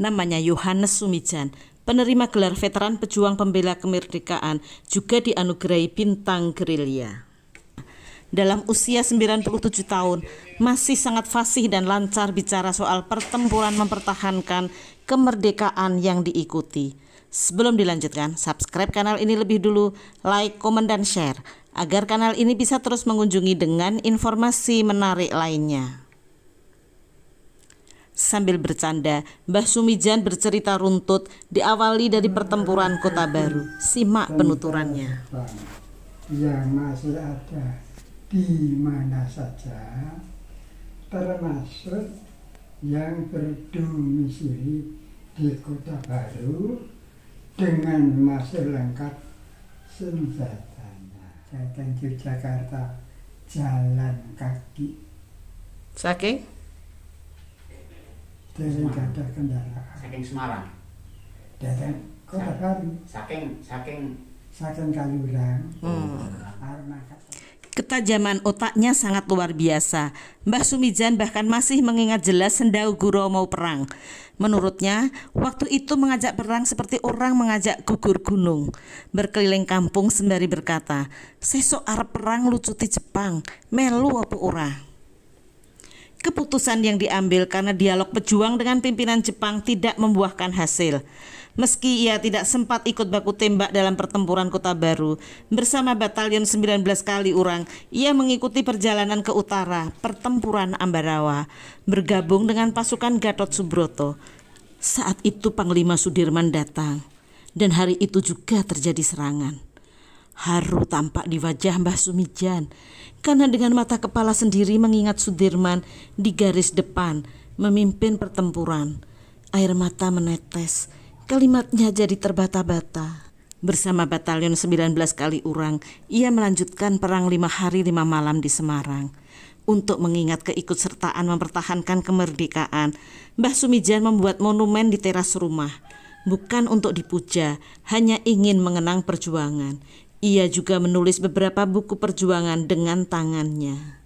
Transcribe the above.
Namanya Yohanes Sumijan, penerima gelar veteran pejuang pembela kemerdekaan, juga dianugerahi bintang gerilya. Dalam usia 97 tahun, masih sangat fasih dan lancar bicara soal pertempuran mempertahankan kemerdekaan yang diikuti. Sebelum dilanjutkan, subscribe kanal ini lebih dulu, like, komen, dan share agar kanal ini bisa terus mengunjungi dengan informasi menarik lainnya sambil bercanda, Mbah Sumijan bercerita runtut diawali dari pertempuran Kota Baru. Simak penuturannya. Yang masih ada di mana saja, termasuk yang berdomisili di Kota Baru dengan masih lengkap senjatanya. Jateng Yogyakarta jalan kaki. Saking? Dereng gadah kendaraan. Saking Semarang. Dereng kota baru. Saking saking saking Kaliurang. Hmm. Ketajaman otaknya sangat luar biasa. Mbah Sumijan bahkan masih mengingat jelas Sendau guru mau perang. Menurutnya, waktu itu mengajak perang seperti orang mengajak gugur gunung. Berkeliling kampung sembari berkata, sesok arep perang lucuti Jepang, melu apa urah keputusan yang diambil karena dialog pejuang dengan pimpinan Jepang tidak membuahkan hasil. Meski ia tidak sempat ikut baku tembak dalam pertempuran Kota Baru, bersama batalion 19 kali orang, ia mengikuti perjalanan ke utara, pertempuran Ambarawa, bergabung dengan pasukan Gatot Subroto. Saat itu Panglima Sudirman datang, dan hari itu juga terjadi serangan. Haru tampak di wajah Mbah Sumijan karena dengan mata kepala sendiri mengingat Sudirman di garis depan memimpin pertempuran. Air mata menetes, kalimatnya jadi terbata-bata. Bersama batalion 19 kali urang, ia melanjutkan perang lima hari lima malam di Semarang. Untuk mengingat keikutsertaan mempertahankan kemerdekaan, Mbah Sumijan membuat monumen di teras rumah. Bukan untuk dipuja, hanya ingin mengenang perjuangan. Ia juga menulis beberapa buku perjuangan dengan tangannya.